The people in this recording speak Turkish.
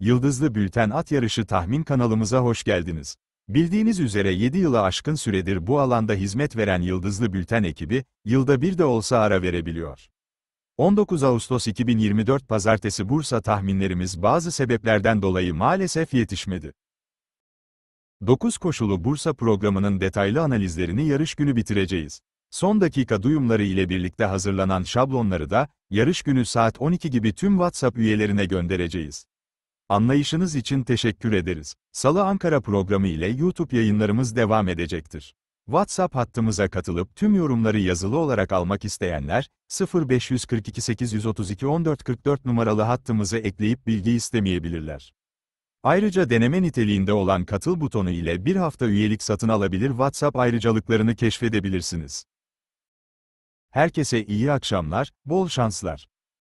Yıldızlı Bülten At Yarışı Tahmin kanalımıza hoş geldiniz. Bildiğiniz üzere 7 yıla aşkın süredir bu alanda hizmet veren Yıldızlı Bülten ekibi, yılda bir de olsa ara verebiliyor. 19 Ağustos 2024 Pazartesi Bursa tahminlerimiz bazı sebeplerden dolayı maalesef yetişmedi. 9 koşulu Bursa programının detaylı analizlerini yarış günü bitireceğiz. Son dakika duyumları ile birlikte hazırlanan şablonları da, yarış günü saat 12 gibi tüm WhatsApp üyelerine göndereceğiz. Anlayışınız için teşekkür ederiz. Salı Ankara programı ile YouTube yayınlarımız devam edecektir. WhatsApp hattımıza katılıp tüm yorumları yazılı olarak almak isteyenler, 0542 832 1444 numaralı hattımızı ekleyip bilgi istemeyebilirler. Ayrıca deneme niteliğinde olan katıl butonu ile bir hafta üyelik satın alabilir WhatsApp ayrıcalıklarını keşfedebilirsiniz. Herkese iyi akşamlar, bol şanslar.